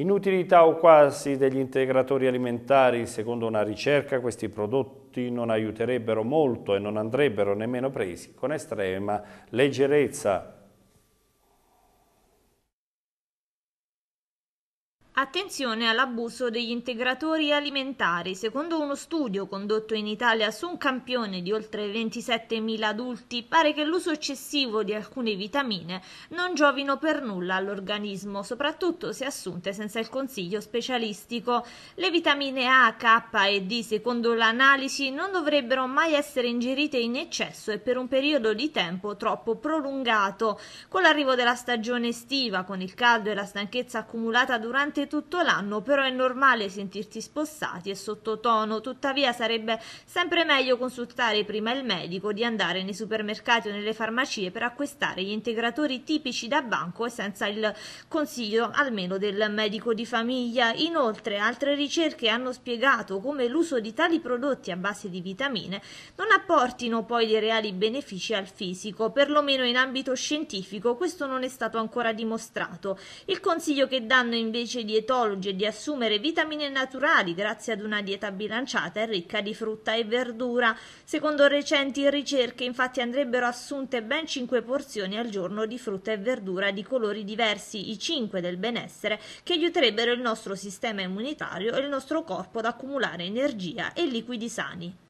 Inutilità o quasi degli integratori alimentari, secondo una ricerca questi prodotti non aiuterebbero molto e non andrebbero nemmeno presi con estrema leggerezza Attenzione all'abuso degli integratori alimentari. Secondo uno studio condotto in Italia su un campione di oltre 27.000 adulti, pare che l'uso eccessivo di alcune vitamine non giovino per nulla all'organismo, soprattutto se assunte senza il consiglio specialistico. Le vitamine A, K e D, secondo l'analisi, non dovrebbero mai essere ingerite in eccesso e per un periodo di tempo troppo prolungato. Con l'arrivo della stagione estiva, con il caldo e la stanchezza accumulata durante tutto l'anno, però è normale sentirsi spossati e sottotono, tuttavia sarebbe sempre meglio consultare prima il medico di andare nei supermercati o nelle farmacie per acquistare gli integratori tipici da banco e senza il consiglio almeno del medico di famiglia. Inoltre altre ricerche hanno spiegato come l'uso di tali prodotti a base di vitamine non apportino poi dei reali benefici al fisico, perlomeno in ambito scientifico questo non è stato ancora dimostrato. Il consiglio che danno invece di dietologi e di assumere vitamine naturali grazie ad una dieta bilanciata e ricca di frutta e verdura. Secondo recenti ricerche, infatti, andrebbero assunte ben 5 porzioni al giorno di frutta e verdura di colori diversi, i 5 del benessere, che aiuterebbero il nostro sistema immunitario e il nostro corpo ad accumulare energia e liquidi sani.